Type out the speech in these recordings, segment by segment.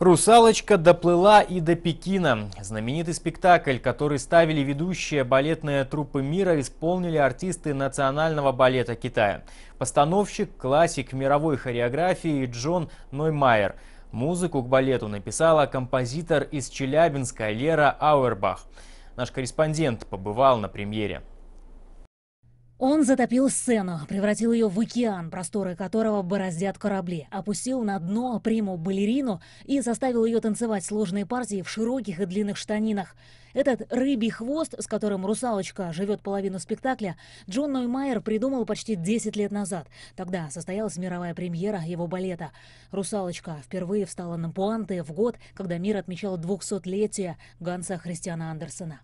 Русалочка доплыла и до Пекина. Знаменитый спектакль, который ставили ведущие балетные труппы мира, исполнили артисты национального балета Китая. Постановщик, классик мировой хореографии Джон Ноймайер. Музыку к балету написала композитор из Челябинска Лера Ауэрбах. Наш корреспондент побывал на премьере. Он затопил сцену, превратил ее в океан, просторы которого бороздят корабли, опустил на дно приму-балерину и заставил ее танцевать сложные партии в широких и длинных штанинах. Этот рыбий хвост, с которым русалочка живет половину спектакля, Джон Ноймайер придумал почти 10 лет назад. Тогда состоялась мировая премьера его балета. «Русалочка» впервые встала на пуанты в год, когда мир отмечал 200-летие Ганса Христиана Андерсена.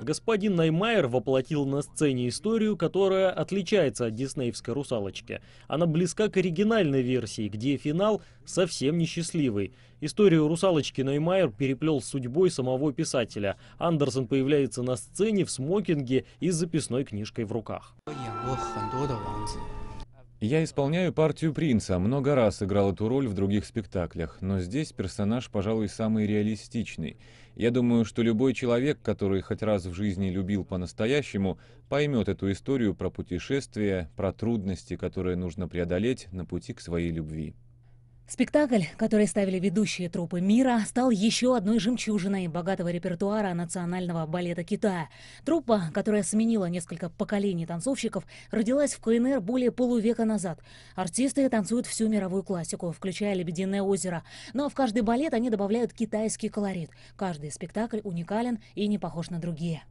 Господин Наймайер воплотил на сцене историю, которая отличается от диснеевской «Русалочки». Она близка к оригинальной версии, где финал совсем несчастливый. Историю «Русалочки» Наймайер переплел с судьбой самого писателя. Андерсон появляется на сцене в смокинге и с записной книжкой в руках. Я исполняю партию принца, много раз играл эту роль в других спектаклях, но здесь персонаж, пожалуй, самый реалистичный. Я думаю, что любой человек, который хоть раз в жизни любил по-настоящему, поймет эту историю про путешествие, про трудности, которые нужно преодолеть на пути к своей любви. Спектакль, который ставили ведущие трупы мира, стал еще одной жемчужиной богатого репертуара национального балета Китая. Труппа, которая сменила несколько поколений танцовщиков, родилась в КНР более полувека назад. Артисты танцуют всю мировую классику, включая «Лебединое озеро». Но в каждый балет они добавляют китайский колорит. Каждый спектакль уникален и не похож на другие.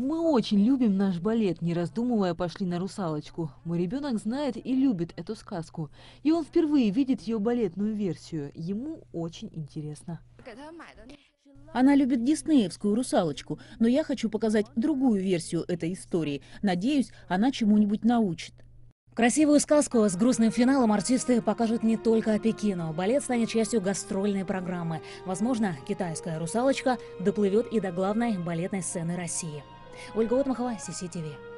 Мы очень любим наш балет, не раздумывая пошли на «Русалочку». Мой ребенок знает и любит эту сказку. И он впервые видит ее балетную версию. Ему очень интересно. Она любит диснеевскую «Русалочку», но я хочу показать другую версию этой истории. Надеюсь, она чему-нибудь научит. Красивую сказку с грустным финалом артисты покажут не только Пекину. Балет станет частью гастрольной программы. Возможно, китайская русалочка доплывет и до главной балетной сцены России. Ольга Отмахова, ССТВ.